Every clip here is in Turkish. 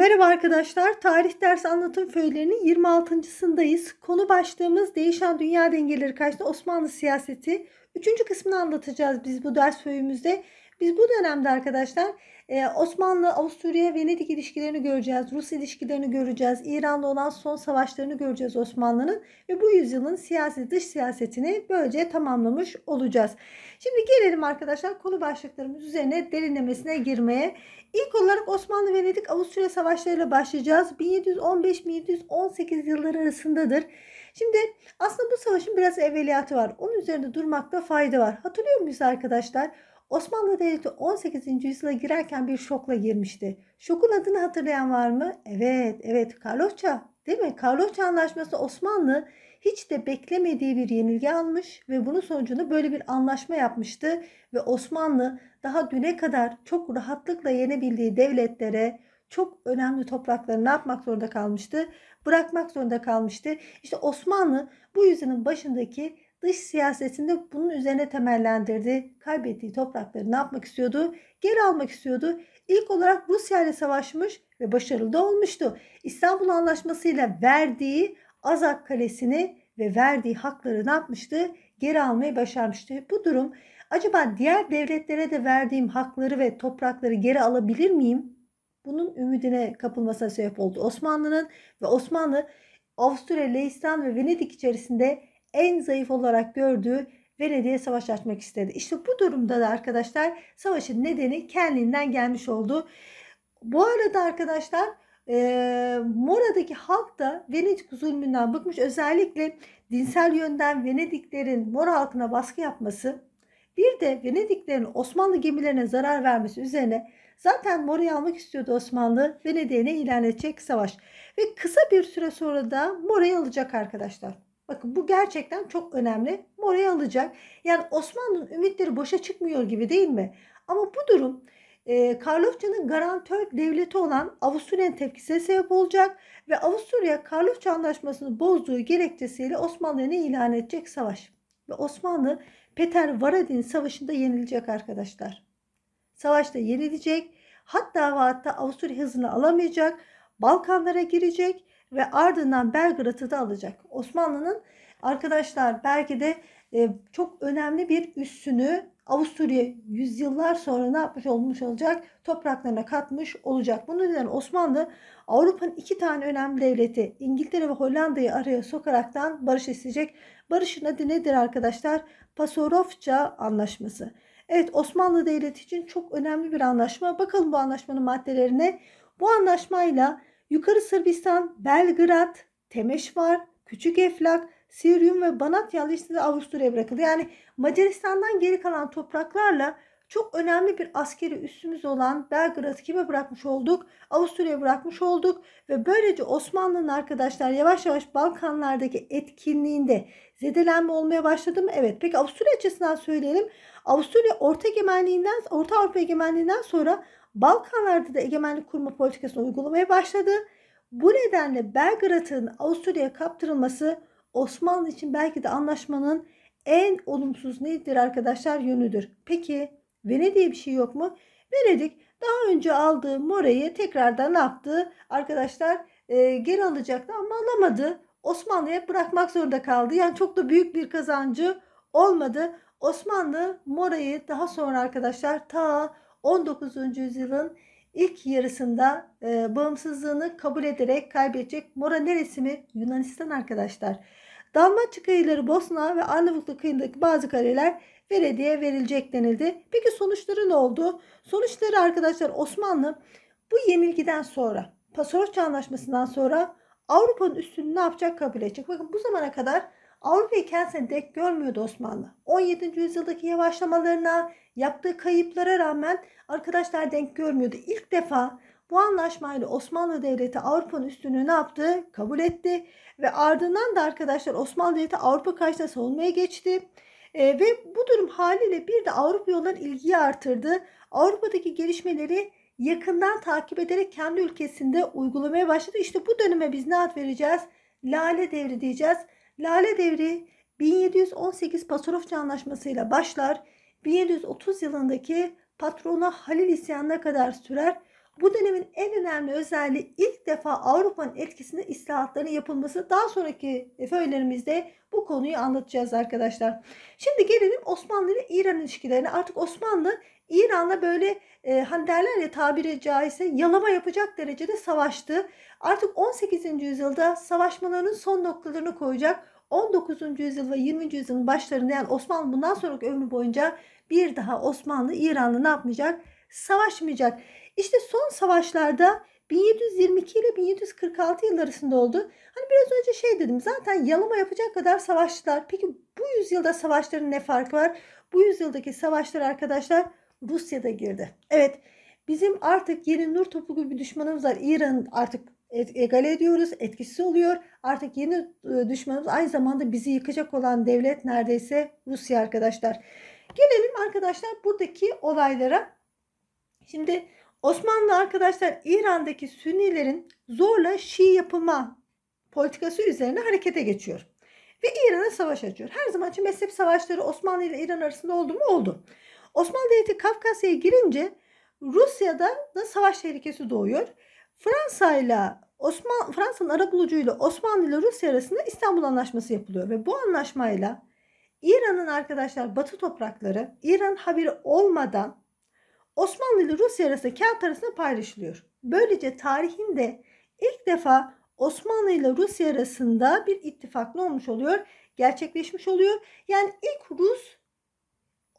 Merhaba arkadaşlar. Tarih ders anlatım föylerinin 26.sındayız. Konu başlığımız değişen dünya dengeleri karşısında Osmanlı siyaseti. Üçüncü kısmını anlatacağız biz bu ders föyümüzde. Biz bu dönemde arkadaşlar ee, Osmanlı, Avusturya, Venedik ilişkilerini göreceğiz. Rus ilişkilerini göreceğiz. İran'la olan son savaşlarını göreceğiz Osmanlı'nın. Ve bu yüzyılın siyasi dış siyasetini böylece tamamlamış olacağız. Şimdi gelelim arkadaşlar konu başlıklarımız üzerine derinlemesine girmeye. İlk olarak Osmanlı-Venedik-Avusturya savaşlarıyla başlayacağız. 1715-1718 yılları arasındadır. Şimdi aslında bu savaşın biraz evveliyatı var. Onun üzerinde durmakta fayda var. Hatırlıyor muyuz arkadaşlar? Osmanlı Devleti 18. yüzyıla girerken bir şokla girmişti. Şokun adını hatırlayan var mı? Evet, evet Karlofça değil mi? Karlofça Anlaşması Osmanlı hiç de beklemediği bir yenilgi almış ve bunun sonucunda böyle bir anlaşma yapmıştı ve Osmanlı daha düne kadar çok rahatlıkla yenebildiği devletlere çok önemli toprakları ne yapmak zorunda kalmıştı? Bırakmak zorunda kalmıştı. İşte Osmanlı bu yüzyılın başındaki dış siyasetinde bunun üzerine temellendirdi. Kaybettiği toprakları ne yapmak istiyordu? Geri almak istiyordu. İlk olarak Rusya ile savaşmış ve başarılı da olmuştu. İstanbul Anlaşması ile verdiği Azak Kalesi'ni ve verdiği hakları ne yapmıştı? Geri almayı başarmıştı. Bu durum acaba diğer devletlere de verdiğim hakları ve toprakları geri alabilir miyim? Bunun ümidine kapılmasına sebep oldu Osmanlı'nın ve Osmanlı Avusturya, Leistan ve Venedik içerisinde en zayıf olarak gördüğü Venedik'e savaş açmak istedi. İşte bu durumda da arkadaşlar savaşın nedeni kendinden gelmiş oldu. Bu arada arkadaşlar e, Mora'daki halk da Venedik zulmünden bıkmış. Özellikle dinsel yönden Venediklerin Mora halkına baskı yapması bir de Venediklerin Osmanlı gemilerine zarar vermesi üzerine zaten Mora'yı almak istiyordu Osmanlı. Venedik'e ilan edecek savaş. Ve kısa bir süre sonra da Mora'yı alacak arkadaşlar. Bakın bu gerçekten çok önemli. Morayı alacak. Yani Osmanlı'nın ümitleri boşa çıkmıyor gibi değil mi? Ama bu durum e, Karlofça'nın garantör devleti olan Avusturya'nın tepkisine sebep olacak ve Avusturya Karlofça Anlaşması'nı bozduğu gerekçesiyle Osmanlı'ya ne ilan edecek savaş. Ve Osmanlı Peter Varadin Savaşı'nda yenilecek arkadaşlar. Savaşta yenilecek. Hatta ve hatta Avusturya hızını alamayacak. Balkanlara girecek ve ardından Belgrad'ı da alacak. Osmanlı'nın arkadaşlar belki de e, çok önemli bir üssünü Avusturya yüzyıllar sonra ne yapmış olmuş olacak? Topraklarına katmış olacak. Bunun üzerine Osmanlı Avrupa'nın iki tane önemli devleti İngiltere ve Hollanda'yı araya sokaraktan barış isteyecek. Barışın adı nedir arkadaşlar? Pasorofça Anlaşması. Evet Osmanlı Devleti için çok önemli bir anlaşma. Bakalım bu anlaşmanın maddelerine. Bu anlaşmayla Yukarı Sırbistan, Belgrad, Temeşvar, Küçük Eflak, Sirium ve Banat listede de Avusturya bırakıldı. Yani Macaristan'dan geri kalan topraklarla çok önemli bir askeri üssümüz olan Belgrad'ı kime bırakmış olduk? Avusturya'ya bırakmış olduk ve böylece Osmanlı'nın arkadaşlar yavaş yavaş Balkanlardaki etkinliğinde zedelenme olmaya başladı mı? Evet. Peki Avusturya açısından söyleyelim. Avusturya Orta Egemenliğinden, Orta Avrupa Egemenliğinden sonra Balkanlarda da egemenlik kurma politikasını uygulamaya başladı. Bu nedenle Belgrad'ın Avusturya'ya kaptırılması Osmanlı için belki de anlaşmanın en olumsuz nedir arkadaşlar yönüdür. Peki Venedik'e bir şey yok mu? Venedik daha önce aldığı Mora'yı tekrardan yaptı? Arkadaşlar e, geri alacaktı ama alamadı. Osmanlı'ya bırakmak zorunda kaldı. Yani çok da büyük bir kazancı olmadı. Osmanlı Mora'yı daha sonra arkadaşlar ta 19. yüzyılın ilk yarısında e, bağımsızlığını kabul ederek kaybedecek Mora neresi mi? Yunanistan arkadaşlar. Dalmaçya kıyıları Bosna ve Arnavutluk kıyındaki bazı kareler Verediye verilecek denildi. Peki sonuçları ne oldu? Sonuçları arkadaşlar Osmanlı bu yenilgiden sonra Pasörçe Anlaşması'ndan sonra Avrupa'nın üstünü ne yapacak kabul edecek. Bakın bu zamana kadar Avrupa'yı kendisine dek görmüyordu Osmanlı. 17. yüzyıldaki yavaşlamalarına, yaptığı kayıplara rağmen arkadaşlar denk görmüyordu. İlk defa bu anlaşmayla Osmanlı Devleti Avrupa'nın üstünü ne yaptı? Kabul etti. Ve ardından da arkadaşlar Osmanlı Devleti Avrupa karşısında savunmaya geçti. E, ve bu durum haliyle bir de Avrupa olan ilgiyi artırdı. Avrupa'daki gelişmeleri yakından takip ederek kendi ülkesinde uygulamaya başladı. İşte bu döneme biz ne ad vereceğiz? Lale devri diyeceğiz. Lale Devri 1718 Pasarofça Anlaşması'yla başlar, 1730 yılındaki patrona Halil isyanına kadar sürer. Bu dönemin en önemli özelliği ilk defa Avrupa'nın etkisinde islahatların yapılması. Daha sonraki föylerimizde bu konuyu anlatacağız arkadaşlar. Şimdi gelelim Osmanlı ile İran ilişkilerine. Artık Osmanlı İran'la böyle e, hani derler ya tabiri caizse yalama yapacak derecede savaştı. Artık 18. yüzyılda savaşmaların son noktalarını koyacak 19. yüzyıl ve 20. yüzyılın başlarında yani Osmanlı bundan sonraki ömrü boyunca bir daha Osmanlı İran'la ne yapmayacak? Savaşmayacak. İşte son savaşlarda 1722 ile 1746 yıl arasında oldu. Hani biraz önce şey dedim zaten yalama yapacak kadar savaştılar. Peki bu yüzyılda savaşların ne farkı var? Bu yüzyıldaki savaşlar arkadaşlar Rusya da girdi. Evet bizim artık yeni nur topu gibi bir düşmanımız var. İran artık egale ediyoruz, etkisi oluyor. Artık yeni e, düşmanımız aynı zamanda bizi yıkacak olan devlet neredeyse Rusya arkadaşlar. Gelelim arkadaşlar buradaki olaylara. Şimdi Osmanlı arkadaşlar İran'daki Sünnilerin zorla Şii yapılma politikası üzerine harekete geçiyor. Ve İran'a savaş açıyor. Her zaman için mezhep savaşları Osmanlı ile İran arasında oldu mu? Oldu. Osmanlı Devleti Kafkasya'ya girince Rusya'da da savaş tehlikesi doğuyor. Fransa ile Osman Fransa'nın ara bulucuyla Osmanlı ile Rusya arasında İstanbul Anlaşması yapılıyor ve bu anlaşmayla İran'ın arkadaşlar Batı toprakları İran haberi olmadan Osmanlı ile Rusya arasında kağıt arasında paylaşılıyor. Böylece tarihinde ilk defa Osmanlı ile Rusya arasında bir ittifak ne olmuş oluyor? Gerçekleşmiş oluyor. Yani ilk Rus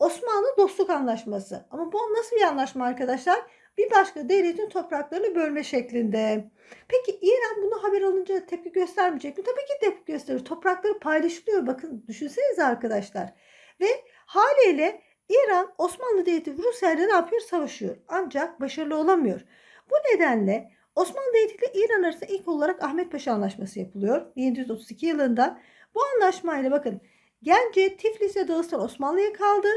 Osmanlı Dostluk Anlaşması. Ama bu nasıl bir anlaşma arkadaşlar? Bir başka devletin topraklarını bölme şeklinde. Peki İran bunu haber alınca tepki göstermeyecek mi? Tabii ki tepki gösterir. Toprakları paylaşılıyor. Bakın düşünsenize arkadaşlar. Ve haliyle İran Osmanlı Devleti Rusya ile ne yapıyor? Savaşıyor. Ancak başarılı olamıyor. Bu nedenle Osmanlı Devleti ile İran arasında ilk olarak Ahmet Paşa Anlaşması yapılıyor 1732 yılında. Bu anlaşmayla bakın Gence, Tiflis ve Dağıstan Osmanlı'ya kaldı.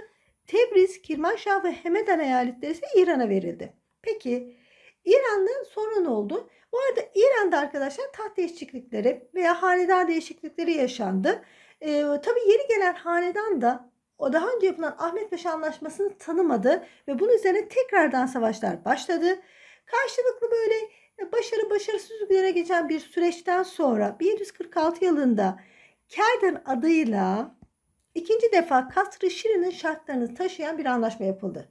Tebriz, Kirmanşah ve Hemedan eyaletleri ise İran'a verildi. Peki İran'da sonra ne oldu? Bu arada İran'da arkadaşlar taht değişiklikleri veya hanedan değişiklikleri yaşandı. Ee, tabii yeni gelen hanedan da o daha önce yapılan Ahmet Paşa anlaşmasını tanımadı ve bunun üzerine tekrardan savaşlar başladı. Karşılıklı böyle başarı başarısızlıklara geçen bir süreçten sonra 1146 yılında Kerden adıyla ikinci defa Kasr-ı Şirin'in şartlarını taşıyan bir anlaşma yapıldı.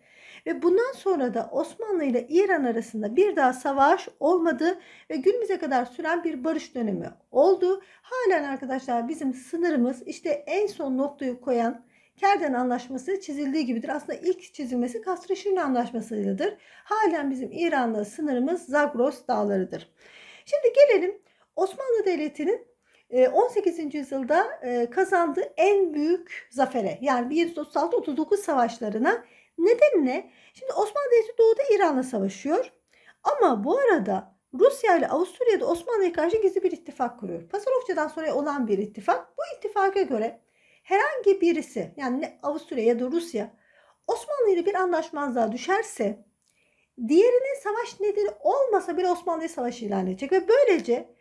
Ve bundan sonra da Osmanlı ile İran arasında bir daha savaş olmadı ve günümüze kadar süren bir barış dönemi oldu. Halen arkadaşlar bizim sınırımız işte en son noktayı koyan Kerden Anlaşması çizildiği gibidir. Aslında ilk çizilmesi Kasr-ı Şirin anlaşmasıydıdır. Halen bizim İran'la sınırımız Zagros Dağları'dır. Şimdi gelelim Osmanlı Devleti'nin 18. Ee, yüzyılda e, kazandığı en büyük zafere yani 1736-39 savaşlarına nedenine şimdi Osmanlı Devleti doğuda İran'la savaşıyor ama bu arada Rusya ile Avusturya'da Osmanlı'ya karşı gizli bir ittifak kuruyor. Pasarofça'dan sonra olan bir ittifak. Bu ittifaka göre herhangi birisi yani Avusturya ya da Rusya Osmanlı ile bir anlaşmazlığa düşerse diğerinin savaş nedeni olmasa bile Osmanlı'ya savaş ilan edecek ve böylece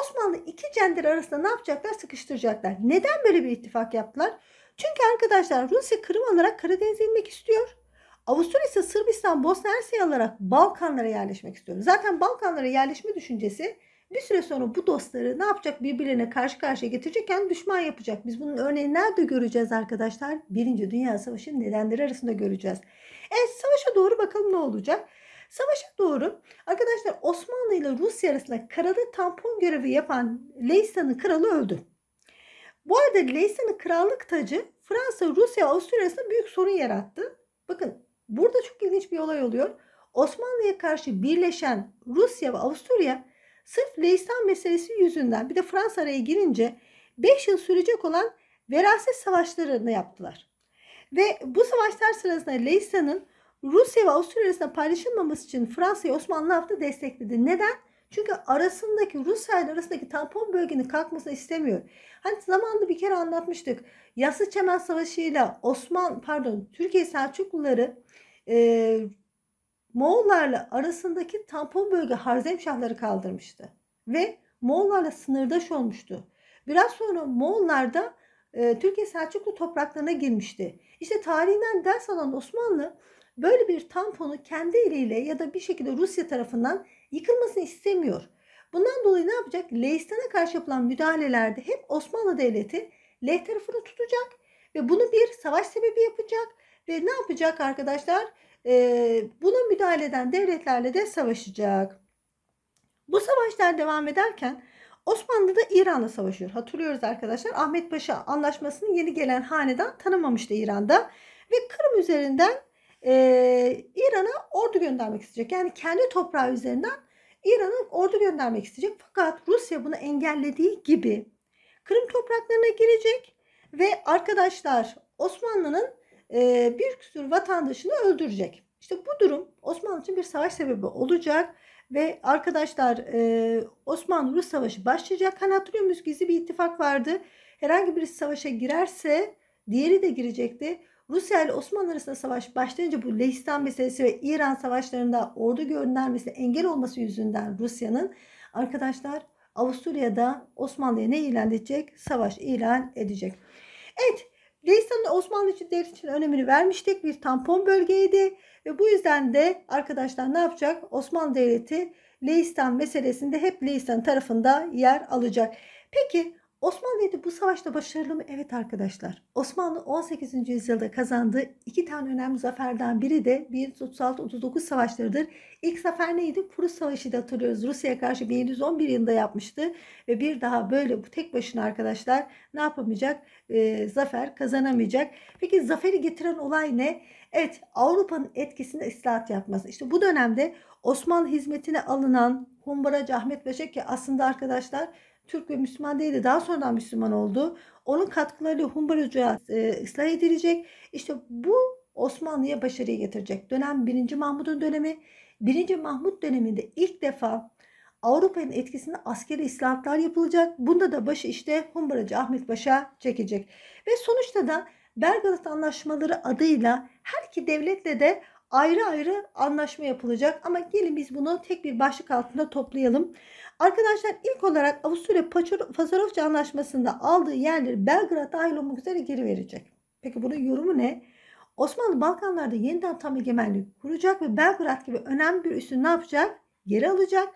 Osmanlı iki cender arasında ne yapacaklar? Sıkıştıracaklar. Neden böyle bir ittifak yaptılar? Çünkü arkadaşlar Rusya Kırım alarak Karadeniz'e inmek istiyor. Avusturya ise Sırbistan, Bosna Hersey alarak Balkanlara yerleşmek istiyor. Zaten Balkanlara yerleşme düşüncesi bir süre sonra bu dostları ne yapacak birbirlerine karşı karşıya getirecekken düşman yapacak. Biz bunun örneğini nerede göreceğiz arkadaşlar? Birinci Dünya Savaşı nedenleri arasında göreceğiz. E savaşa doğru bakalım ne olacak? Savaşa doğru arkadaşlar Osmanlı ile Rusya arasında karada tampon görevi yapan Leysan'ın kralı öldü. Bu arada Leysan'ın krallık tacı Fransa, Rusya, Avusturya arasında büyük sorun yarattı. Bakın burada çok ilginç bir olay oluyor. Osmanlı'ya karşı birleşen Rusya ve Avusturya sırf Leystan meselesi yüzünden bir de Fransa araya girince 5 yıl sürecek olan veraset savaşlarını yaptılar. Ve bu savaşlar sırasında Leysa'nın Rusya ve Avusturya arasında paylaşılmaması için Fransa'yı Osmanlı hafta destekledi. Neden? Çünkü arasındaki Rusya ile arasındaki tampon bölgenin kalkmasını istemiyor. Hani zamanında bir kere anlatmıştık. Yassı Çemen Savaşı ile Osman pardon Türkiye Selçukluları e, Moğollarla arasındaki tampon bölge Harzemşahları kaldırmıştı. Ve Moğollarla sınırdaş olmuştu. Biraz sonra Moğollar da e, Türkiye Selçuklu topraklarına girmişti. İşte tarihinden ders alan Osmanlı böyle bir tamponu kendi eliyle ya da bir şekilde Rusya tarafından yıkılmasını istemiyor. Bundan dolayı ne yapacak? Leistan'a karşı yapılan müdahalelerde hep Osmanlı Devleti Leh tarafını tutacak ve bunu bir savaş sebebi yapacak ve ne yapacak arkadaşlar? Ee, buna müdahale eden devletlerle de savaşacak. Bu savaşlar devam ederken Osmanlı da İran'la savaşıyor. Hatırlıyoruz arkadaşlar Ahmet Paşa anlaşmasını yeni gelen hanedan tanımamıştı İran'da ve Kırım üzerinden e, İran'a ordu göndermek isteyecek. Yani kendi toprağı üzerinden İran'a ordu göndermek isteyecek. Fakat Rusya bunu engellediği gibi Kırım topraklarına girecek ve arkadaşlar Osmanlı'nın e, bir sürü vatandaşını öldürecek. İşte bu durum Osmanlı için bir savaş sebebi olacak ve arkadaşlar e, Osmanlı-Rus savaşı başlayacak. Hani gizli bir ittifak vardı. Herhangi birisi savaşa girerse diğeri de girecekti. Rusya ile Osmanlı arasında savaş başlayınca bu Lehistan meselesi ve İran savaşlarında ordu göndermesine engel olması yüzünden Rusya'nın arkadaşlar Avusturya'da Osmanlı'ya ne ilan edecek? Savaş ilan edecek. Evet Leistan'ın Osmanlı için devlet için önemini vermiştik. Bir tampon bölgeydi. Ve bu yüzden de arkadaşlar ne yapacak? Osmanlı Devleti Leistan meselesinde hep Leistan tarafında yer alacak. Peki Osmanlı'ydı bu savaşta başarılı mı? Evet arkadaşlar. Osmanlı 18. yüzyılda kazandığı iki tane önemli zaferden biri de 1736-39 savaşlarıdır. İlk zafer neydi? Kuruz Savaşı da hatırlıyoruz. Rusya'ya karşı 1711 yılında yapmıştı. Ve bir daha böyle bu tek başına arkadaşlar ne yapamayacak? E, zafer kazanamayacak. Peki zaferi getiren olay ne? Evet Avrupa'nın etkisinde istilat yapması. İşte bu dönemde Osmanlı hizmetine alınan Humbaracı Ahmet Paşa ki aslında arkadaşlar Türk ve Müslüman değildi. Daha sonradan Müslüman oldu. Onun katkılarıyla Humbar Hoca e, ıslah edilecek. İşte bu Osmanlı'ya başarıyı getirecek. Dönem 1. Mahmud'un dönemi. 1. Mahmud döneminde ilk defa Avrupa'nın etkisinde askeri islahatlar yapılacak. Bunda da başı işte Humbaracı Ahmet Paşa çekecek. Ve sonuçta da Belgrad Anlaşmaları adıyla her iki devletle de ayrı ayrı anlaşma yapılacak. Ama gelin biz bunu tek bir başlık altında toplayalım. Arkadaşlar ilk olarak Avusturya Pasarofça Anlaşması'nda aldığı yerleri Belgrad dahil olmak üzere geri verecek. Peki bunun yorumu ne? Osmanlı Balkanlarda yeniden tam egemenlik kuracak ve Belgrad gibi önemli bir üssü ne yapacak? Geri alacak.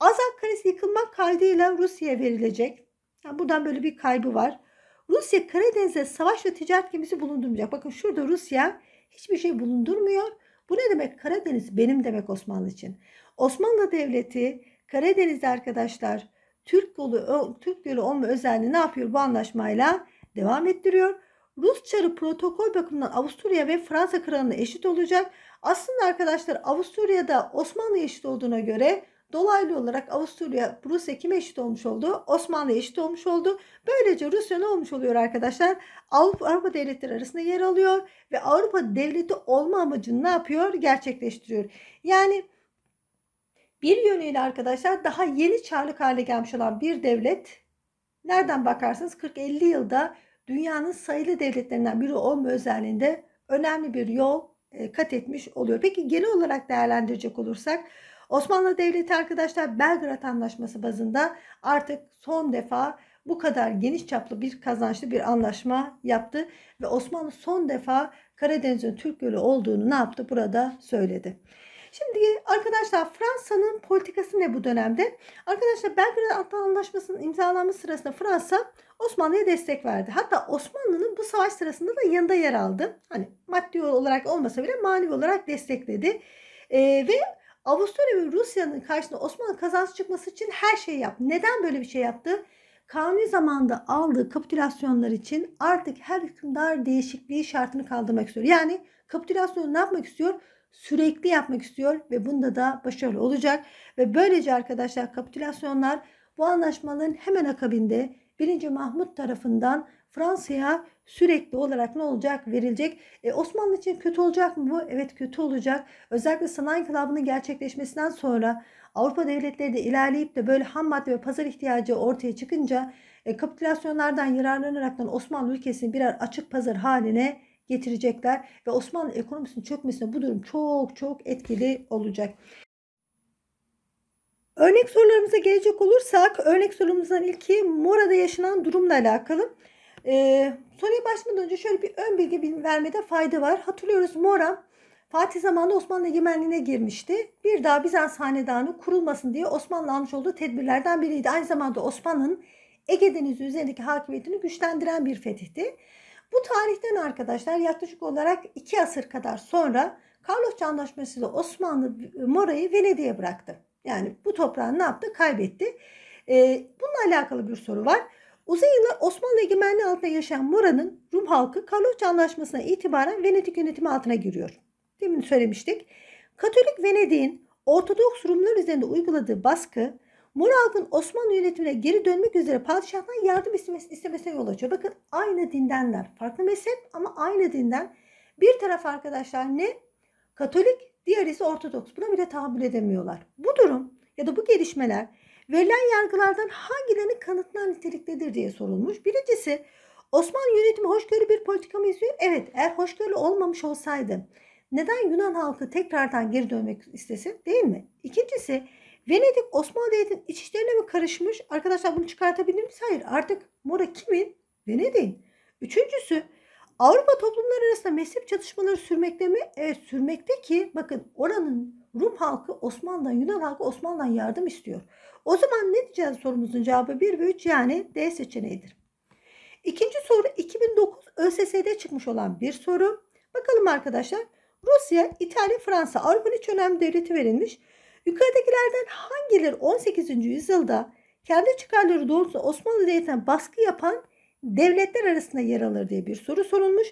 Azak Kalesi yıkılmak kaydıyla Rusya'ya verilecek. Yani buradan böyle bir kaybı var. Rusya Karadeniz'e savaş ve ticaret gemisi bulundurmayacak. Bakın şurada Rusya hiçbir şey bulundurmuyor. Bu ne demek? Karadeniz benim demek Osmanlı için. Osmanlı Devleti Karadeniz'de arkadaşlar Türk yolu, Türk yolu olma özelliğini ne yapıyor bu anlaşmayla? Devam ettiriyor. Rus çarı protokol bakımından Avusturya ve Fransa kralına eşit olacak. Aslında arkadaşlar Avusturya'da Osmanlı eşit olduğuna göre Dolaylı olarak Avusturya Rusya kime eşit olmuş oldu? Osmanlı eşit olmuş oldu. Böylece Rusya ne olmuş oluyor arkadaşlar? Avrupa, Avrupa devletleri arasında yer alıyor ve Avrupa devleti olma amacını ne yapıyor? Gerçekleştiriyor. Yani bir yönüyle arkadaşlar daha yeni çağlık hale gelmiş olan bir devlet nereden bakarsanız 40-50 yılda dünyanın sayılı devletlerinden biri olma özelliğinde önemli bir yol e, kat etmiş oluyor. Peki genel olarak değerlendirecek olursak Osmanlı Devleti arkadaşlar Belgrad Anlaşması bazında artık son defa bu kadar geniş çaplı bir kazançlı bir anlaşma yaptı ve Osmanlı son defa Karadeniz'in Türk Gölü olduğunu ne yaptı burada söyledi. Şimdi arkadaşlar Fransa'nın politikası ne bu dönemde? Arkadaşlar Belgrad Antlaşması'nın imzalanması sırasında Fransa Osmanlı'ya destek verdi. Hatta Osmanlı'nın bu savaş sırasında da yanında yer aldı. Hani maddi olarak olmasa bile manevi olarak destekledi. Ee, ve Avusturya ve Rusya'nın karşısında Osmanlı kazası çıkması için her şeyi yaptı. Neden böyle bir şey yaptı? Kanuni zamanda aldığı kapitülasyonlar için artık her hükümdar değişikliği şartını kaldırmak istiyor. Yani kapitülasyonu ne yapmak istiyor? Sürekli yapmak istiyor ve bunda da başarılı olacak. Ve böylece arkadaşlar kapitülasyonlar bu anlaşmaların hemen akabinde 1. Mahmut tarafından Fransa'ya sürekli olarak ne olacak verilecek. E, Osmanlı için kötü olacak mı bu? Evet kötü olacak. Özellikle sanayi inkılabının gerçekleşmesinden sonra Avrupa devletleri de ilerleyip de böyle ham madde ve pazar ihtiyacı ortaya çıkınca e, kapitülasyonlardan yararlanaraktan Osmanlı ülkesini birer açık pazar haline getirecekler ve Osmanlı ekonomisinin çökmesine bu durum çok çok etkili olacak. Örnek sorularımıza gelecek olursak örnek sorumuzdan ilki Mora'da yaşanan durumla alakalı. Ee, soruya başlamadan önce şöyle bir ön bilgi vermede fayda var. Hatırlıyoruz Mora Fatih zamanında Osmanlı egemenliğine girmişti. Bir daha Bizans hanedanı kurulmasın diye Osmanlı almış olduğu tedbirlerden biriydi. Aynı zamanda Osmanlı'nın Ege Denizi üzerindeki hakimiyetini güçlendiren bir fetihti. Bu tarihten arkadaşlar yaklaşık olarak iki asır kadar sonra Karlofça Anlaşması ile Osmanlı Mora'yı Venedik'e bıraktı. Yani bu toprağını ne yaptı? Kaybetti. E, bununla alakalı bir soru var. Uzun yıllar Osmanlı egemenliği altında yaşayan Mora'nın Rum halkı Karlofça Anlaşması'na itibaren Venedik yönetimi altına giriyor. Demin söylemiştik. Katolik Venedik'in Ortodoks Rumlar üzerinde uyguladığı baskı Mora halkın Osmanlı yönetimine geri dönmek üzere padişahtan yardım istemesine yol açıyor. Bakın aynı dindenler. Farklı mezhep ama aynı dinden. Bir taraf arkadaşlar ne? Katolik Diğer ise Ortodoks. Buna bile tahammül edemiyorlar. Bu durum ya da bu gelişmeler verilen yargılardan hangilerini kanıtlar niteliktedir diye sorulmuş. Birincisi Osmanlı yönetimi hoşgörü bir politika mı izliyor? Evet eğer hoşgörülü olmamış olsaydı neden Yunan halkı tekrardan geri dönmek istesin değil mi? İkincisi Venedik Osmanlı Devleti'nin iç işlerine mi karışmış? Arkadaşlar bunu çıkartabilir miyiz? Hayır artık Mora kimin? Venedik'in. Üçüncüsü Avrupa toplumları arasında mezhep çatışmaları sürmekte mi? Evet sürmekte ki bakın oranın Rum halkı Osmanlı'dan, Yunan halkı Osmanlı'dan yardım istiyor. O zaman ne diyeceğiz sorumuzun cevabı 1 ve 3 yani D seçeneğidir. İkinci soru 2009 ÖSS'de çıkmış olan bir soru. Bakalım arkadaşlar Rusya, İtalya, Fransa Avrupa'nın hiç önemli devleti verilmiş. Yukarıdakilerden hangileri 18. yüzyılda kendi çıkarları doğrultusunda Osmanlı Devleti'ne baskı yapan devletler arasında yer alır diye bir soru sorulmuş.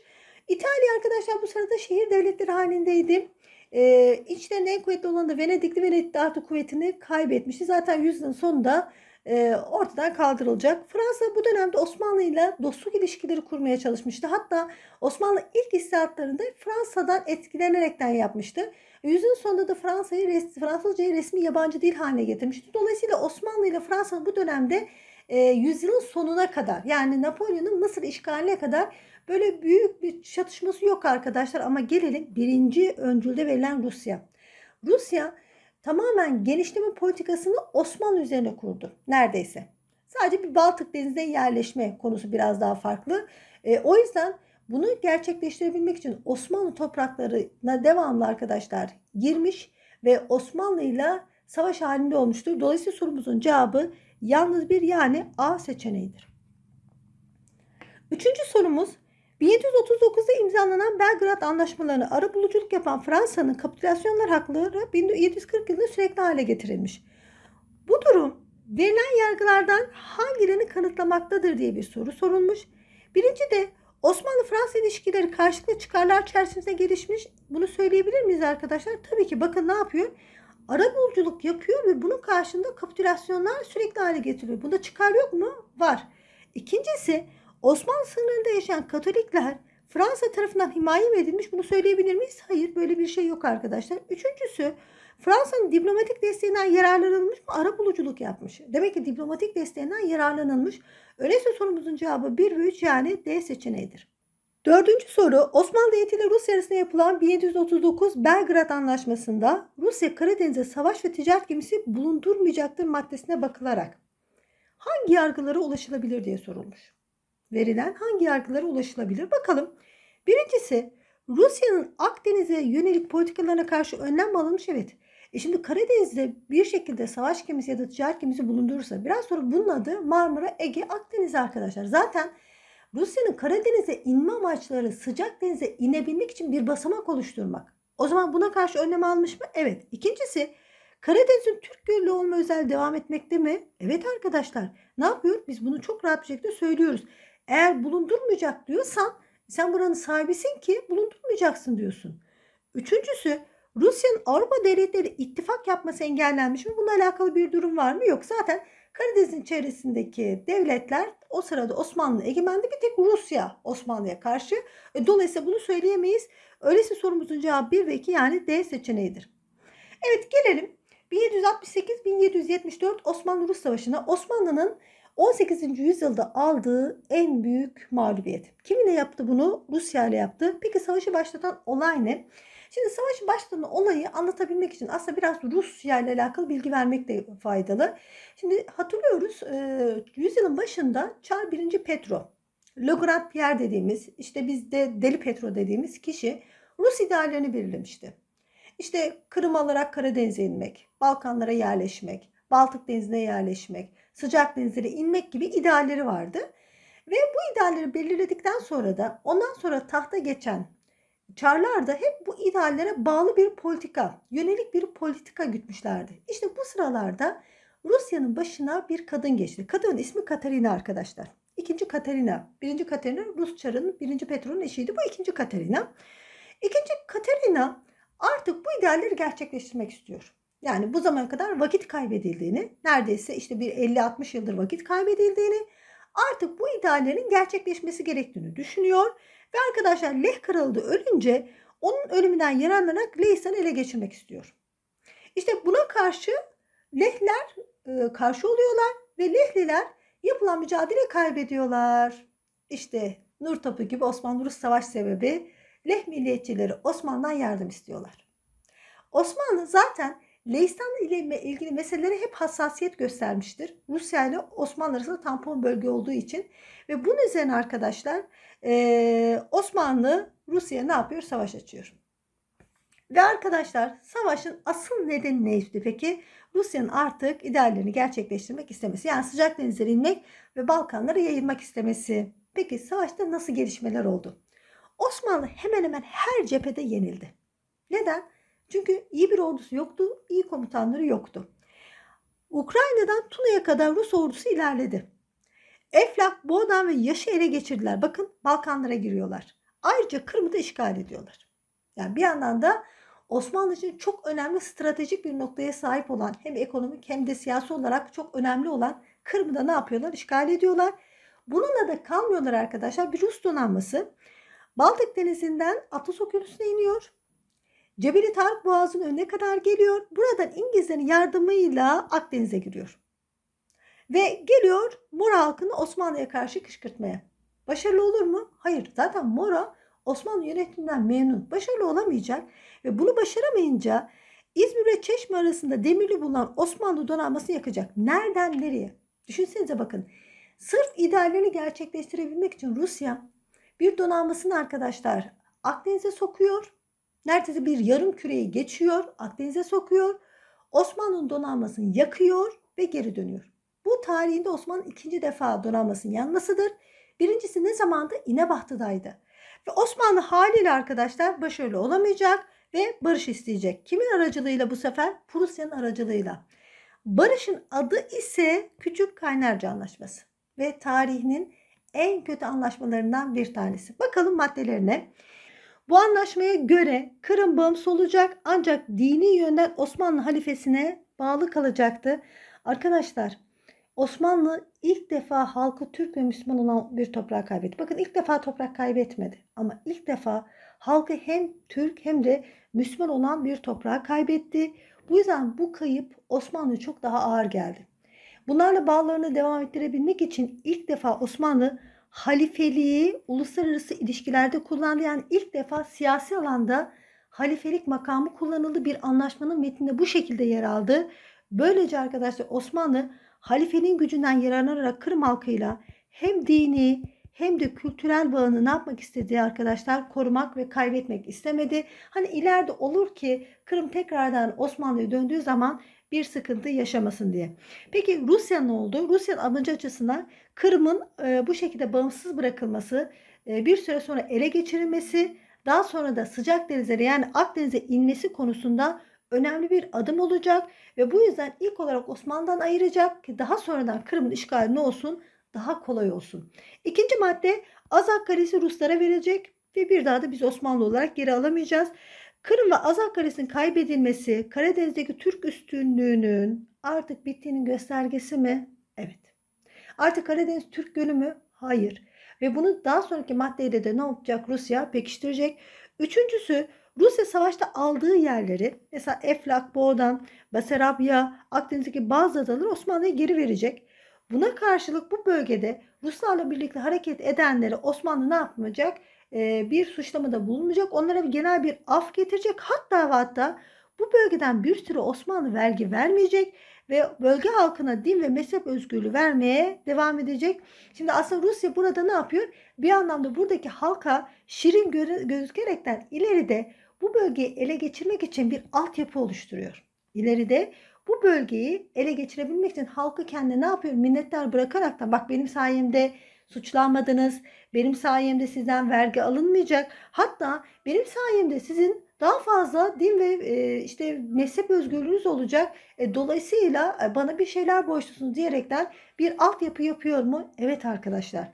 İtalya arkadaşlar bu sırada şehir devletleri halindeydi. Ee, içlerinde en kuvvetli olan da Venedikli Venedik artık kuvvetini kaybetmişti. Zaten yüzyılın sonunda e, ortadan kaldırılacak. Fransa bu dönemde Osmanlı ile dostluk ilişkileri kurmaya çalışmıştı. Hatta Osmanlı ilk istihatlarında Fransa'dan etkilenerekten yapmıştı. Yüzün sonunda da Fransa'yı Fransızcayı resmi yabancı dil haline getirmişti. Dolayısıyla Osmanlı ile Fransa bu dönemde e, yüzyılın sonuna kadar yani Napolyon'un Mısır işgaline kadar böyle büyük bir çatışması yok arkadaşlar ama gelelim birinci öncülde verilen Rusya. Rusya tamamen genişleme politikasını Osmanlı üzerine kurdu neredeyse. Sadece bir Baltık denizine yerleşme konusu biraz daha farklı. E, o yüzden bunu gerçekleştirebilmek için Osmanlı topraklarına devamlı arkadaşlar girmiş ve Osmanlı ile savaş halinde olmuştur. Dolayısıyla sorumuzun cevabı Yalnız bir yani A seçeneğidir. Üçüncü sorumuz 1739'da imzalanan Belgrad anlaşmalarını ara buluculuk yapan Fransa'nın kapitülasyonlar hakları 1740 yılında sürekli hale getirilmiş. Bu durum verilen yargılardan hangilerini kanıtlamaktadır diye bir soru sorulmuş. Birinci de Osmanlı-Fransa ilişkileri karşılıklı çıkarlar çerçevesinde gelişmiş. Bunu söyleyebilir miyiz arkadaşlar? Tabii ki bakın ne yapıyor? arabuluculuk yapıyor ve bunun karşında kapitülasyonlar sürekli hale getiriyor. Bunda çıkar yok mu? Var. İkincisi Osmanlı sınırlarında yaşayan Katolikler Fransa tarafından himaye edilmiş. Bunu söyleyebilir miyiz? Hayır böyle bir şey yok arkadaşlar. Üçüncüsü Fransa'nın diplomatik desteğinden yararlanılmış mı? Ara buluculuk yapmış. Demek ki diplomatik desteğinden yararlanılmış. Öyleyse sorumuzun cevabı 1 ve 3 yani D seçeneğidir. Dördüncü soru Osmanlı Devleti ile Rusya arasında yapılan 1739 Belgrad Anlaşması'nda Rusya Karadeniz'e savaş ve ticaret gemisi bulundurmayacaktır maddesine bakılarak hangi yargılara ulaşılabilir diye sorulmuş. Verilen hangi yargılara ulaşılabilir bakalım. Birincisi Rusya'nın Akdeniz'e yönelik politikalarına karşı önlem alınmış evet. E şimdi Karadeniz'de bir şekilde savaş gemisi ya da ticaret gemisi bulundurursa biraz sonra bunun adı Marmara, Ege, Akdeniz arkadaşlar. Zaten Rusya'nın Karadeniz'e inme amaçları sıcak denize inebilmek için bir basamak oluşturmak. O zaman buna karşı önlem almış mı? Evet. İkincisi Karadeniz'in Türk Gölü olma özel devam etmekte mi? Evet arkadaşlar. Ne yapıyor? Biz bunu çok rahat bir şekilde söylüyoruz. Eğer bulundurmayacak diyorsan sen buranın sahibisin ki bulundurmayacaksın diyorsun. Üçüncüsü Rusya'nın Avrupa devletleri ittifak yapması engellenmiş mi? Bununla alakalı bir durum var mı? Yok zaten Karadeniz'in çevresindeki devletler o sırada Osmanlı egemende bir tek Rusya Osmanlı'ya karşı. E, dolayısıyla bunu söyleyemeyiz. Öyleyse sorumuzun cevabı 1 ve 2 yani D seçeneğidir. Evet gelelim 1768-1774 Osmanlı-Rus Savaşı'na Osmanlı'nın 18. yüzyılda aldığı en büyük mağlubiyet. Kiminle yaptı bunu? Rusya ile yaptı. Peki savaşı başlatan olay ne? Şimdi savaş başladığını olayı anlatabilmek için aslında biraz Rusya ile alakalı bilgi vermek de faydalı. Şimdi hatırlıyoruz e, yüzyılın başında Çar 1. Petro, Le Grand Pierre dediğimiz işte bizde Deli Petro dediğimiz kişi Rus ideallerini belirlemişti. İşte Kırım alarak Karadeniz'e inmek, Balkanlara yerleşmek, Baltık Denizi'ne yerleşmek, sıcak denizlere inmek gibi idealleri vardı. Ve bu idealleri belirledikten sonra da ondan sonra tahta geçen Çarlar da hep bu ideallere bağlı bir politika, yönelik bir politika gütmüşlerdi. İşte bu sıralarda Rusya'nın başına bir kadın geçti. Kadının ismi Katerina arkadaşlar. İkinci Katerina. Birinci Katerina Rus çarının birinci Petro'nun eşiydi. Bu ikinci Katerina. İkinci Katerina artık bu idealleri gerçekleştirmek istiyor. Yani bu zamana kadar vakit kaybedildiğini, neredeyse işte bir 50-60 yıldır vakit kaybedildiğini, artık bu ideallerin gerçekleşmesi gerektiğini düşünüyor ve arkadaşlar Leh kralı da ölünce onun ölümünden yararlanarak Leysan'ı ele geçirmek istiyor. İşte buna karşı Lehler e, karşı oluyorlar ve Lehliler yapılan mücadele kaybediyorlar. İşte Nur Tapu gibi Osmanlı-Rus savaş sebebi Leh milliyetçileri Osman'dan yardım istiyorlar. Osmanlı zaten Leistan ile ilgili meselelere hep hassasiyet göstermiştir. Rusya ile Osmanlı arasında tampon bölge olduğu için ve bunun üzerine arkadaşlar Osmanlı Rusya ne yapıyor? Savaş açıyor. Ve arkadaşlar savaşın asıl nedeni neydi peki? Rusya'nın artık ideallerini gerçekleştirmek istemesi. Yani sıcak denizlere inmek ve Balkanları yayılmak istemesi. Peki savaşta nasıl gelişmeler oldu? Osmanlı hemen hemen her cephede yenildi. Neden? Çünkü iyi bir ordusu yoktu, iyi komutanları yoktu. Ukrayna'dan Tuna'ya kadar Rus ordusu ilerledi. Eflak, Boğdan ve Yaş'ı ele geçirdiler. Bakın Balkanlara giriyorlar. Ayrıca Kırım'ı da işgal ediyorlar. Yani bir yandan da Osmanlı için çok önemli stratejik bir noktaya sahip olan hem ekonomik hem de siyasi olarak çok önemli olan Kırım'da ne yapıyorlar? İşgal ediyorlar. Bununla da kalmıyorlar arkadaşlar. Bir Rus donanması Baltık Denizi'nden Atlas Okyanusu'na iniyor. Cebeli Tarık Boğazı'nın önüne kadar geliyor. Buradan İngilizlerin yardımıyla Akdeniz'e giriyor. Ve geliyor Mora halkını Osmanlı'ya karşı kışkırtmaya. Başarılı olur mu? Hayır. Zaten Mora Osmanlı yönetiminden memnun. Başarılı olamayacak ve bunu başaramayınca İzmir ve Çeşme arasında demirli bulunan Osmanlı donanmasını yakacak. Nereden nereye? Düşünsenize bakın. Sırf ideallerini gerçekleştirebilmek için Rusya bir donanmasını arkadaşlar Akdeniz'e sokuyor neredeyse bir yarım küreyi geçiyor, Akdeniz'e sokuyor. Osmanlı'nın donanmasını yakıyor ve geri dönüyor. Bu tarihinde Osmanlı ikinci defa donanmasının yanmasıdır. Birincisi ne zamandı? İnebahtı'daydı. Ve Osmanlı haliyle arkadaşlar başarılı olamayacak ve barış isteyecek. Kimin aracılığıyla bu sefer? Prusya'nın aracılığıyla. Barış'ın adı ise Küçük Kaynarca Anlaşması ve tarihinin en kötü anlaşmalarından bir tanesi. Bakalım maddelerine. Bu anlaşmaya göre Kırım bağımsız olacak ancak dini yönden Osmanlı halifesine bağlı kalacaktı. Arkadaşlar Osmanlı ilk defa halkı Türk ve Müslüman olan bir toprağa kaybetti. Bakın ilk defa toprak kaybetmedi ama ilk defa halkı hem Türk hem de Müslüman olan bir toprağı kaybetti. Bu yüzden bu kayıp Osmanlı çok daha ağır geldi. Bunlarla bağlarını devam ettirebilmek için ilk defa Osmanlı halifeliği uluslararası ilişkilerde kullandı. Yani ilk defa siyasi alanda halifelik makamı kullanıldı. Bir anlaşmanın metninde bu şekilde yer aldı. Böylece arkadaşlar Osmanlı halifenin gücünden yararlanarak Kırım halkıyla hem dini hem de kültürel bağını ne yapmak istediği arkadaşlar korumak ve kaybetmek istemedi. Hani ileride olur ki Kırım tekrardan Osmanlı'ya döndüğü zaman bir sıkıntı yaşamasın diye. Peki Rusya ne oldu? Rusya amacı açısından Kırım'ın e, bu şekilde bağımsız bırakılması e, bir süre sonra ele geçirilmesi daha sonra da sıcak denizlere yani Akdeniz'e inmesi konusunda önemli bir adım olacak ve bu yüzden ilk olarak Osmanlı'dan ayıracak ki daha sonradan Kırım'ın işgali ne olsun daha kolay olsun. İkinci madde Azak Kalesi Ruslara verilecek ve bir daha da biz Osmanlı olarak geri alamayacağız. Kırım ve Azak Kalesi'nin kaybedilmesi Karadeniz'deki Türk üstünlüğünün artık bittiğinin göstergesi mi? Evet. Artık Karadeniz Türk gölü mü? Hayır. Ve bunu daha sonraki maddeyle de ne yapacak? Rusya pekiştirecek. Üçüncüsü Rusya savaşta aldığı yerleri mesela Eflak, Boğdan, Basarabya, Akdeniz'deki bazı adaları Osmanlı'ya geri verecek. Buna karşılık bu bölgede Ruslarla birlikte hareket edenleri Osmanlı ne yapmayacak? e, bir suçlamada bulunmayacak. Onlara bir genel bir af getirecek. Hatta ve hatta bu bölgeden bir sürü Osmanlı vergi vermeyecek ve bölge halkına din ve mezhep özgürlüğü vermeye devam edecek. Şimdi aslında Rusya burada ne yapıyor? Bir anlamda buradaki halka şirin gözükerekten ileride bu bölgeyi ele geçirmek için bir altyapı oluşturuyor. İleride bu bölgeyi ele geçirebilmek için halkı kendine ne yapıyor? Minnettar bırakarak da, bak benim sayemde suçlanmadınız. Benim sayemde sizden vergi alınmayacak. Hatta benim sayemde sizin daha fazla din ve e, işte mezhep özgürlüğünüz olacak. E, dolayısıyla e, bana bir şeyler borçlusunuz diyerekten bir altyapı yapıyor mu? Evet arkadaşlar.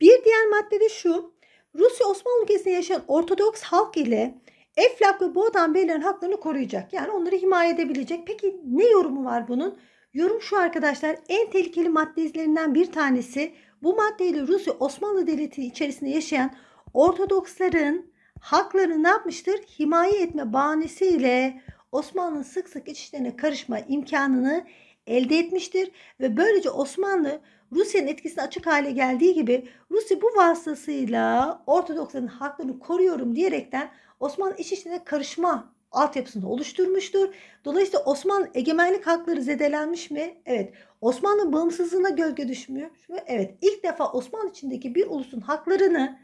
Bir diğer madde de şu. Rusya Osmanlı ülkesinde yaşayan Ortodoks halk ile Eflak ve Boğdan beylerin haklarını koruyacak. Yani onları himaye edebilecek. Peki ne yorumu var bunun? Yorum şu arkadaşlar en tehlikeli madde izlerinden bir tanesi bu maddeyle Rusya Osmanlı Devleti içerisinde yaşayan Ortodoksların haklarını ne yapmıştır? Himaye etme bahanesiyle Osmanlı'nın sık sık iç işlerine karışma imkanını elde etmiştir ve böylece Osmanlı Rusya'nın etkisine açık hale geldiği gibi Rusya bu vasıtasıyla Ortodoksların haklarını koruyorum diyerekten Osmanlı iç işine karışma altyapısını oluşturmuştur. Dolayısıyla Osmanlı egemenlik hakları zedelenmiş mi? Evet. Osmanlı bağımsızlığına gölge düşmüyor. mü? Evet. İlk defa Osmanlı içindeki bir ulusun haklarını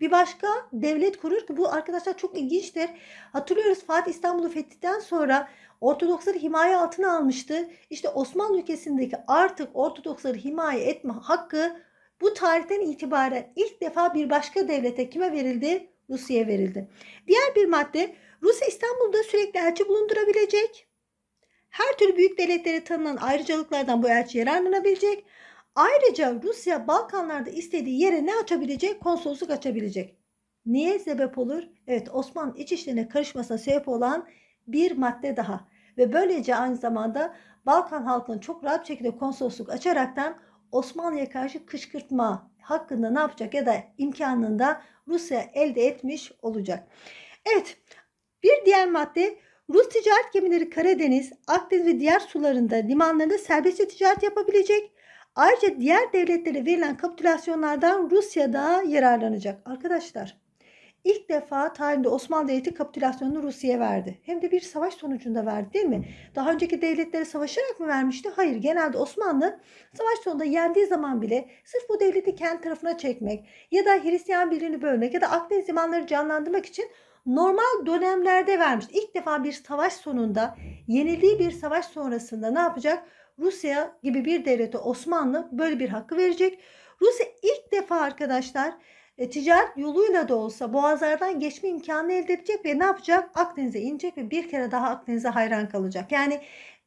bir başka devlet korur ki bu arkadaşlar çok ilginçtir. Hatırlıyoruz Fatih İstanbul'u fethetten sonra Ortodoksları himaye altına almıştı. İşte Osmanlı ülkesindeki artık Ortodoksları himaye etme hakkı bu tarihten itibaren ilk defa bir başka devlete kime verildi? Rusya'ya verildi. Diğer bir madde Rusya İstanbul'da sürekli elçi bulundurabilecek. Her türlü büyük devletlere tanınan ayrıcalıklardan bu elçi yararlanabilecek. Ayrıca Rusya Balkanlarda istediği yere ne açabilecek? Konsolosluk açabilecek. Niye sebep olur? Evet Osmanlı iç işlerine karışmasına sebep olan bir madde daha. Ve böylece aynı zamanda Balkan halkının çok rahat şekilde konsolosluk açaraktan Osmanlı'ya karşı kışkırtma hakkında ne yapacak ya da imkanında Rusya elde etmiş olacak. Evet bir diğer madde Rus ticaret gemileri Karadeniz, Akdeniz ve diğer sularında limanlarında serbestçe ticaret yapabilecek. Ayrıca diğer devletlere verilen kapitülasyonlardan Rusya da yararlanacak. Arkadaşlar ilk defa tarihinde Osmanlı Devleti kapitülasyonunu Rusya'ya verdi. Hem de bir savaş sonucunda verdi değil mi? Daha önceki devletlere savaşarak mı vermişti? Hayır. Genelde Osmanlı savaş sonunda yendiği zaman bile sırf bu devleti kendi tarafına çekmek ya da Hristiyan birini bölmek ya da Akdeniz limanları canlandırmak için normal dönemlerde vermiş. İlk defa bir savaş sonunda, yenildiği bir savaş sonrasında ne yapacak? Rusya gibi bir devlete Osmanlı böyle bir hakkı verecek. Rusya ilk defa arkadaşlar e, ticaret yoluyla da olsa boğazlardan geçme imkanı elde edecek ve ne yapacak? Akdeniz'e inecek ve bir kere daha Akdeniz'e hayran kalacak. Yani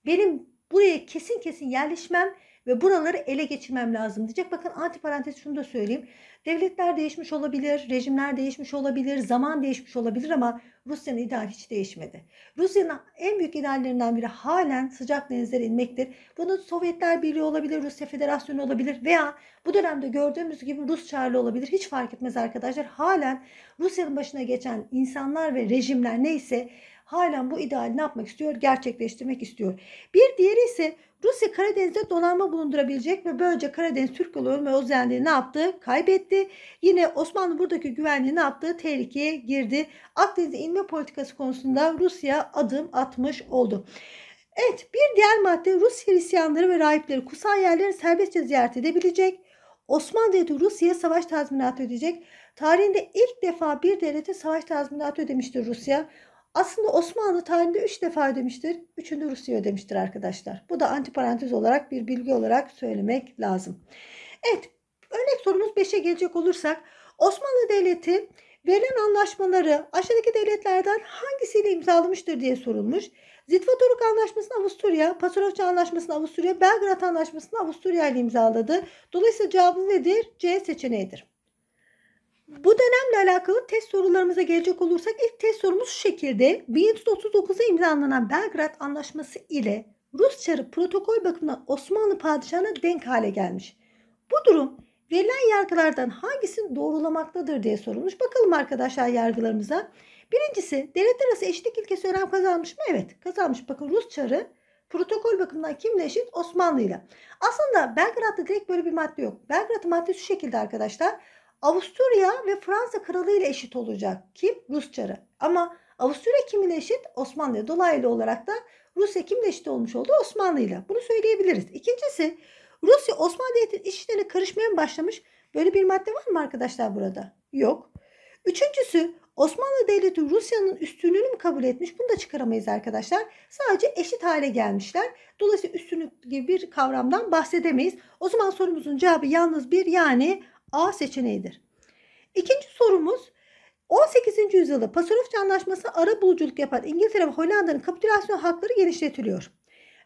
benim buraya kesin kesin yerleşmem ve buraları ele geçirmem lazım diyecek. Bakın antiparantez şunu da söyleyeyim. Devletler değişmiş olabilir, rejimler değişmiş olabilir, zaman değişmiş olabilir ama Rusya'nın ideali hiç değişmedi. Rusya'nın en büyük ideallerinden biri halen sıcak denizlere inmektir. Bunun Sovyetler Birliği olabilir, Rusya Federasyonu olabilir veya bu dönemde gördüğümüz gibi Rus çarlı olabilir. Hiç fark etmez arkadaşlar. Halen Rusya'nın başına geçen insanlar ve rejimler neyse halen bu ideali ne yapmak istiyor? Gerçekleştirmek istiyor. Bir diğeri ise Rusya Karadeniz'de donanma bulundurabilecek ve böylece Karadeniz Türk yolu ölme özelliği ne yaptı? Kaybetti. Yine Osmanlı buradaki güvenliği ne yaptı? Tehlikeye girdi. Akdeniz'e inme politikası konusunda Rusya adım atmış oldu. Evet bir diğer madde Rus Hristiyanları ve rahipleri kutsal yerleri serbestçe ziyaret edebilecek. Osmanlı Devleti Rusya'ya savaş tazminatı ödeyecek. Tarihinde ilk defa bir devlete savaş tazminatı ödemiştir Rusya. Aslında Osmanlı tarihinde 3 defa demiştir. Üçünü Rusya demiştir arkadaşlar. Bu da antiparantez olarak bir bilgi olarak söylemek lazım. Evet örnek sorumuz 5'e gelecek olursak Osmanlı Devleti verilen anlaşmaları aşağıdaki devletlerden hangisiyle imzalamıştır diye sorulmuş. Zitvatoruk Anlaşması'nı Avusturya, Pasarofça Anlaşması'nı Avusturya, Belgrad Anlaşması'nı Avusturya ile imzaladı. Dolayısıyla cevabı nedir? C seçeneğidir. Bu dönemle alakalı test sorularımıza gelecek olursak ilk test sorumuz şu şekilde. 1739'da imzalanan Belgrad Anlaşması ile Rus çarı protokol bakımından Osmanlı padişahına denk hale gelmiş. Bu durum verilen yargılardan hangisini doğrulamaktadır diye sorulmuş. Bakalım arkadaşlar yargılarımıza. Birincisi devletler arası eşitlik ilkesi önem kazanmış mı? Evet kazanmış. Bakın Rus çarı protokol bakımından kimle eşit? Osmanlı ile. Aslında Belgrad'da direkt böyle bir madde yok. Belgrad'ın maddesi şu şekilde arkadaşlar. Avusturya ve Fransa kralı ile eşit olacak. Kim? Rus çarı. Ama Avusturya kiminle eşit? Osmanlı'ya. Dolaylı olarak da Rusya kimle eşit olmuş oldu? Osmanlıyla. Bunu söyleyebiliriz. İkincisi Rusya Osmanlı Devleti'nin iç işlerine karışmaya mı başlamış? Böyle bir madde var mı arkadaşlar burada? Yok. Üçüncüsü Osmanlı Devleti Rusya'nın üstünlüğünü mü kabul etmiş? Bunu da çıkaramayız arkadaşlar. Sadece eşit hale gelmişler. Dolayısıyla üstünlük gibi bir kavramdan bahsedemeyiz. O zaman sorumuzun cevabı yalnız bir yani A seçeneğidir. İkinci sorumuz 18. yüzyılda Pasörofçe Anlaşması ara buluculuk yapan İngiltere ve Hollanda'nın kapitülasyon hakları genişletiliyor.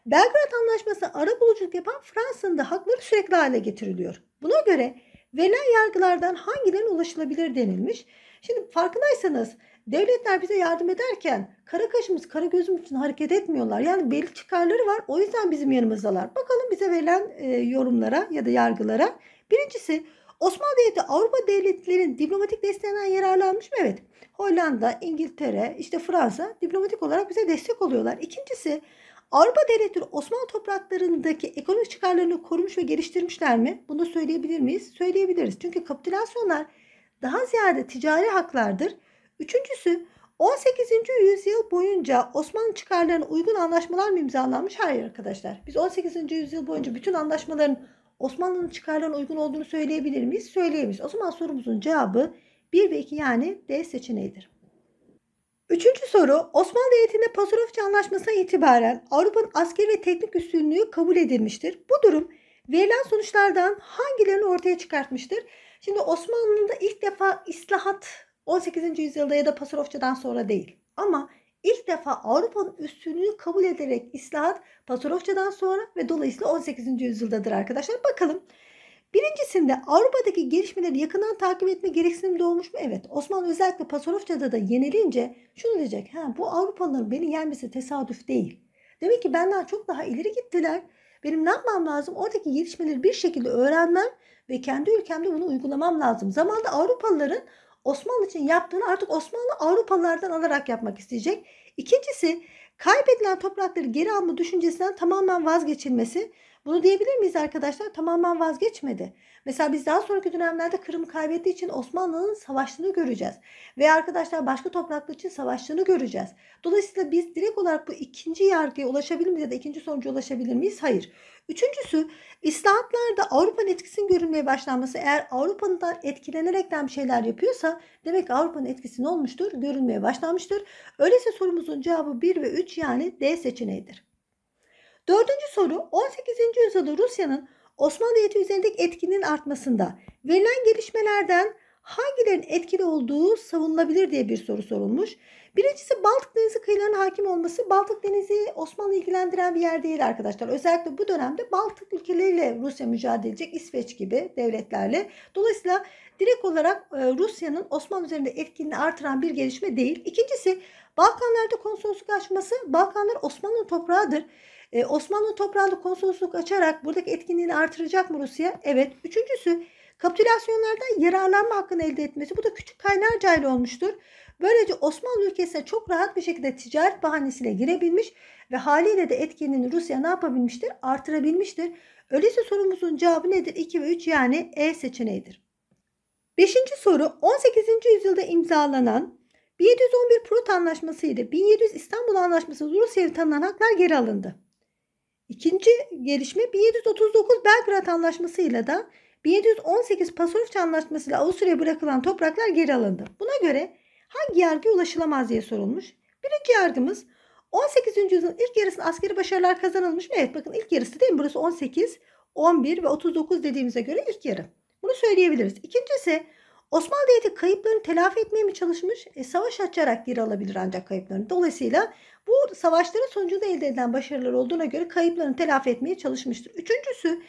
Belgrad Anlaşması ara buluculuk yapan Fransa'nın da hakları sürekli hale getiriliyor. Buna göre verilen yargılardan hangilerine ulaşılabilir denilmiş. Şimdi farkındaysanız devletler bize yardım ederken kara kaşımız kara gözümüz için hareket etmiyorlar. Yani belli çıkarları var o yüzden bizim yanımızdalar. Bakalım bize verilen e, yorumlara ya da yargılara. Birincisi Osmanlı Devleti Avrupa devletlerin diplomatik desteğinden yararlanmış mı? Evet. Hollanda, İngiltere, işte Fransa diplomatik olarak bize destek oluyorlar. İkincisi Avrupa devletleri Osmanlı topraklarındaki ekonomik çıkarlarını korumuş ve geliştirmişler mi? Bunu söyleyebilir miyiz? Söyleyebiliriz. Çünkü kapitülasyonlar daha ziyade ticari haklardır. Üçüncüsü 18. yüzyıl boyunca Osmanlı çıkarlarına uygun anlaşmalar mı imzalanmış? Hayır arkadaşlar. Biz 18. yüzyıl boyunca bütün anlaşmaların Osmanlı'nın çıkarlarına uygun olduğunu söyleyebilir miyiz? Söyleyemeyiz. O zaman sorumuzun cevabı 1 ve 2 yani D seçeneğidir. Üçüncü soru Osmanlı Devleti'nde Pasarofçı Anlaşması'na itibaren Avrupa'nın askeri ve teknik üstünlüğü kabul edilmiştir. Bu durum verilen sonuçlardan hangilerini ortaya çıkartmıştır? Şimdi Osmanlı'nın ilk defa islahat 18. yüzyılda ya da Pasarofça'dan sonra değil ama ilk defa Avrupa'nın üstünlüğünü kabul ederek islahat Pastorofça'dan sonra ve dolayısıyla 18. yüzyıldadır arkadaşlar. Bakalım. Birincisinde Avrupa'daki gelişmeleri yakından takip etme gereksinim doğmuş mu? Evet. Osmanlı özellikle Pasarofça'da da yenilince şunu diyecek. Ha, bu Avrupalıların beni yenmesi tesadüf değil. Demek ki benden çok daha ileri gittiler. Benim ne yapmam lazım? Oradaki gelişmeleri bir şekilde öğrenmem ve kendi ülkemde bunu uygulamam lazım. Zamanında Avrupalıların Osmanlı için yaptığını artık Osmanlı Avrupalılardan alarak yapmak isteyecek. İkincisi kaybedilen toprakları geri alma düşüncesinden tamamen vazgeçilmesi. Bunu diyebilir miyiz arkadaşlar? Tamamen vazgeçmedi. Mesela biz daha sonraki dönemlerde Kırım kaybettiği için Osmanlı'nın savaştığını göreceğiz. Ve arkadaşlar başka topraklar için savaştığını göreceğiz. Dolayısıyla biz direkt olarak bu ikinci yargıya ulaşabilir miyiz ya da ikinci sonuca ulaşabilir miyiz? Hayır. Üçüncüsü İslahatlarda Avrupa'nın etkisinin görünmeye başlanması eğer Avrupa'nın Avrupa'dan etkilenerekten bir şeyler yapıyorsa demek ki Avrupa'nın etkisinin olmuştur, görünmeye başlanmıştır. Öyleyse sorumuzun cevabı 1 ve 3 yani D seçeneğidir. Dördüncü soru 18. yüzyılda Rusya'nın Osmanlı Devleti üzerindeki etkinin artmasında verilen gelişmelerden hangilerin etkili olduğu savunulabilir diye bir soru sorulmuş. Birincisi Baltık Denizi kıyılarına hakim olması. Baltık Denizi Osmanlı ilgilendiren bir yer değil arkadaşlar. Özellikle bu dönemde Baltık ülkeleriyle Rusya mücadele edecek İsveç gibi devletlerle. Dolayısıyla direkt olarak e, Rusya'nın Osmanlı üzerinde etkinliğini artıran bir gelişme değil. İkincisi Balkanlarda konsolosluk açması. Balkanlar Osmanlı toprağıdır. Ee, Osmanlı toprağında konsolosluk açarak buradaki etkinliğini artıracak mı Rusya? Evet. Üçüncüsü kapitülasyonlardan yararlanma hakkını elde etmesi. Bu da küçük kaynarca ile olmuştur. Böylece Osmanlı ülkesine çok rahat bir şekilde ticaret bahanesiyle girebilmiş ve haliyle de etkenini Rusya ne yapabilmiştir? Artırabilmiştir. Öyleyse sorumuzun cevabı nedir? 2 ve 3 yani E seçeneğidir. Beşinci soru 18. yüzyılda imzalanan 1711 Prut Anlaşması ile 1700 İstanbul Anlaşması Rusya'ya tanınan haklar geri alındı. İkinci gelişme 1739 Belgrad Anlaşması ile de 1718 Pasofça Anlaşması ile Avusturya'ya bırakılan topraklar geri alındı. Buna göre hangi yargıya ulaşılamaz diye sorulmuş. Birinci yargımız 18. yüzyılın ilk yarısında askeri başarılar kazanılmış mı? Evet bakın ilk yarısı değil mi? Burası 18, 11 ve 39 dediğimize göre ilk yarı. Bunu söyleyebiliriz. İkincisi Osmanlı Devleti kayıplarını telafi etmeye mi çalışmış? E, savaş açarak geri alabilir ancak kayıplarını. Dolayısıyla bu savaşların sonucunda elde edilen başarılar olduğuna göre kayıplarını telafi etmeye çalışmıştır. Üçüncüsü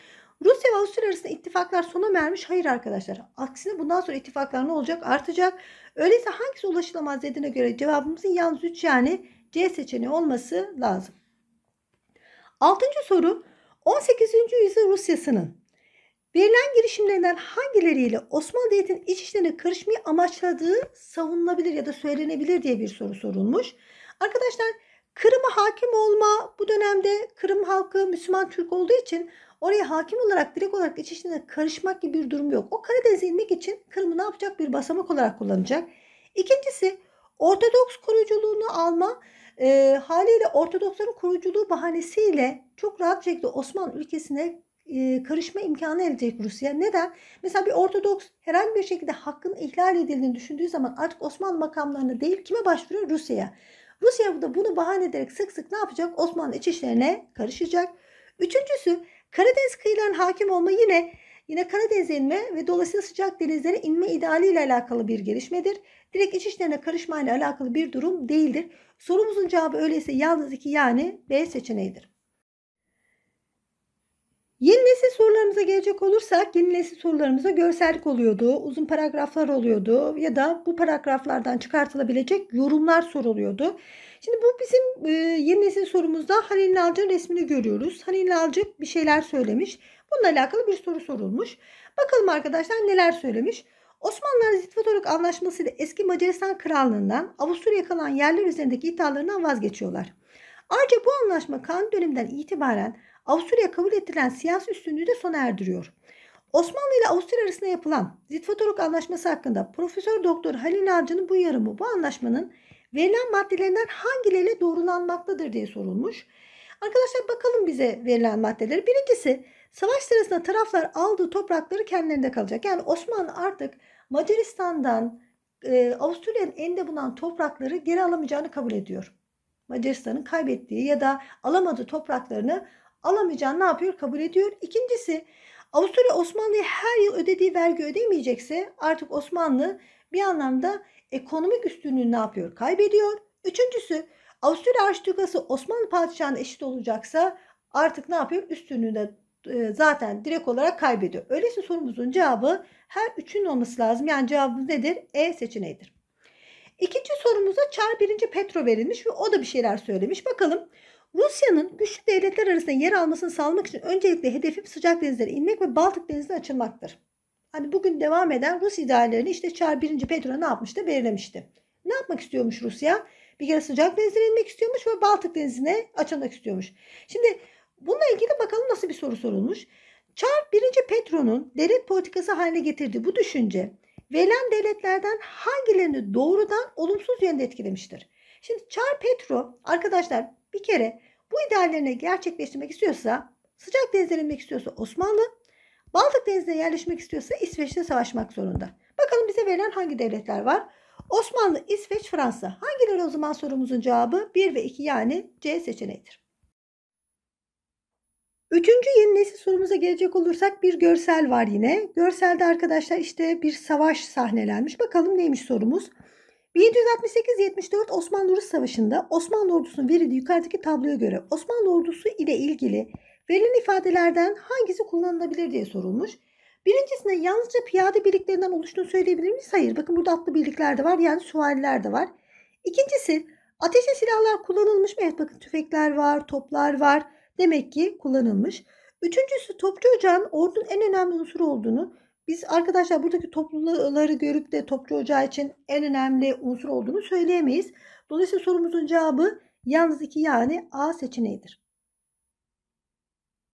Rusya ve Avusturya arasında ittifaklar sona ermiş. Hayır arkadaşlar. Aksine bundan sonra ittifaklar ne olacak? Artacak. Öyleyse hangisi ulaşılamaz dediğine göre cevabımızın yalnız 3 yani C seçeneği olması lazım. Altıncı soru 18. yüzyıl Rusyası'nın verilen girişimlerinden hangileriyle Osmanlı Devleti'nin iç işlerine karışmayı amaçladığı savunulabilir ya da söylenebilir diye bir soru sorulmuş. Arkadaşlar Kırım'a hakim olma bu dönemde Kırım halkı Müslüman Türk olduğu için Oraya hakim olarak direkt olarak iç işine karışmak gibi bir durum yok. O Karadeniz'e inmek için Kırım'ı ne yapacak? Bir basamak olarak kullanacak. İkincisi Ortodoks koruyuculuğunu alma e, haliyle Ortodoksların koruyuculuğu bahanesiyle çok rahat şekilde Osmanlı ülkesine e, karışma imkanı elde edecek Rusya. Neden? Mesela bir Ortodoks herhangi bir şekilde hakkın ihlal edildiğini düşündüğü zaman artık Osmanlı makamlarına değil kime başvuruyor? Rusya'ya. Rusya da bunu bahane ederek sık sık ne yapacak? Osmanlı iç işlerine karışacak. Üçüncüsü Karadeniz kıyılarına hakim olma yine yine Karadeniz'e inme ve dolayısıyla sıcak denizlere inme ideali ile alakalı bir gelişmedir. Direkt iç işlerine ile alakalı bir durum değildir. Sorumuzun cevabı öyleyse yalnız iki yani B seçeneğidir. Yeni nesil sorularımıza gelecek olursak yeni nesil sorularımıza görsellik oluyordu, uzun paragraflar oluyordu ya da bu paragraflardan çıkartılabilecek yorumlar soruluyordu. Şimdi bu bizim e, yeni nesil sorumuzda Halil Nalcık'ın resmini görüyoruz. Halil Nalcık bir şeyler söylemiş. Bununla alakalı bir soru sorulmuş. Bakalım arkadaşlar neler söylemiş. Osmanlılar Zitvatoruk Anlaşması ile eski Macaristan Krallığından Avusturya kalan yerler üzerindeki iddialarından vazgeçiyorlar. Ayrıca bu anlaşma Kan döneminden itibaren Avusturya kabul ettirilen siyasi üstünlüğü de sona erdiriyor. Osmanlı ile Avusturya arasında yapılan Zitvatoruk Anlaşması hakkında Profesör Doktor Halil Avcı'nın bu yarımı bu anlaşmanın verilen maddelerinden hangileri doğrulanmaktadır diye sorulmuş. Arkadaşlar bakalım bize verilen maddeleri. Birincisi savaş sırasında taraflar aldığı toprakları kendilerinde kalacak. Yani Osmanlı artık Macaristan'dan e, Avusturya'nın elinde bulunan toprakları geri alamayacağını kabul ediyor. Macaristan'ın kaybettiği ya da alamadığı topraklarını alamayacağını ne yapıyor? Kabul ediyor. İkincisi Avusturya Osmanlı'ya her yıl ödediği vergi ödemeyecekse artık Osmanlı bir anlamda ekonomik üstünlüğünü ne yapıyor? Kaybediyor. Üçüncüsü Avusturya Arşidükası Osmanlı Padişahı'na eşit olacaksa artık ne yapıyor? Üstünlüğünü de e, zaten direkt olarak kaybediyor. Öyleyse sorumuzun cevabı her üçünün olması lazım. Yani cevabımız nedir? E seçeneğidir. İkinci sorumuza Çar 1. Petro verilmiş ve o da bir şeyler söylemiş. Bakalım Rusya'nın güçlü devletler arasında yer almasını sağlamak için öncelikle hedefim sıcak denizlere inmek ve Baltık denizine açılmaktır hani bugün devam eden Rus ideallerini işte Çar 1. Petro ne yapmıştı? Belirlemişti. Ne yapmak istiyormuş Rusya? Bir kere sıcak denizlere inmek istiyormuş ve Baltık denizine açılmak istiyormuş. Şimdi bununla ilgili bakalım nasıl bir soru sorulmuş. Çar 1. Petro'nun devlet politikası haline getirdiği bu düşünce verilen devletlerden hangilerini doğrudan olumsuz yönde etkilemiştir? Şimdi Çar Petro arkadaşlar bir kere bu ideallerini gerçekleştirmek istiyorsa sıcak denizlere inmek istiyorsa Osmanlı, Baltık Denizi'ne yerleşmek istiyorsa İsveç'te savaşmak zorunda. Bakalım bize verilen hangi devletler var? Osmanlı, İsveç, Fransa. Hangileri o zaman sorumuzun cevabı? 1 ve 2 yani C seçeneğidir. Üçüncü yeni nesil sorumuza gelecek olursak bir görsel var yine. Görselde arkadaşlar işte bir savaş sahnelenmiş. Bakalım neymiş sorumuz. 1768-74 Osmanlı-Rus Savaşı'nda Osmanlı ordusunun verildiği yukarıdaki tabloya göre Osmanlı ordusu ile ilgili Verilen ifadelerden hangisi kullanılabilir diye sorulmuş. Birincisine yalnızca piyade birliklerinden oluştuğunu söyleyebilir miyiz? Hayır. Bakın burada atlı birlikler de var. Yani süvariler de var. İkincisi ateşli silahlar kullanılmış mı? Evet bakın tüfekler var, toplar var. Demek ki kullanılmış. Üçüncüsü topçu ocağın ordunun en önemli unsuru olduğunu biz arkadaşlar buradaki topluları görüp de topçu ocağı için en önemli unsur olduğunu söyleyemeyiz. Dolayısıyla sorumuzun cevabı yalnız iki yani A seçeneğidir.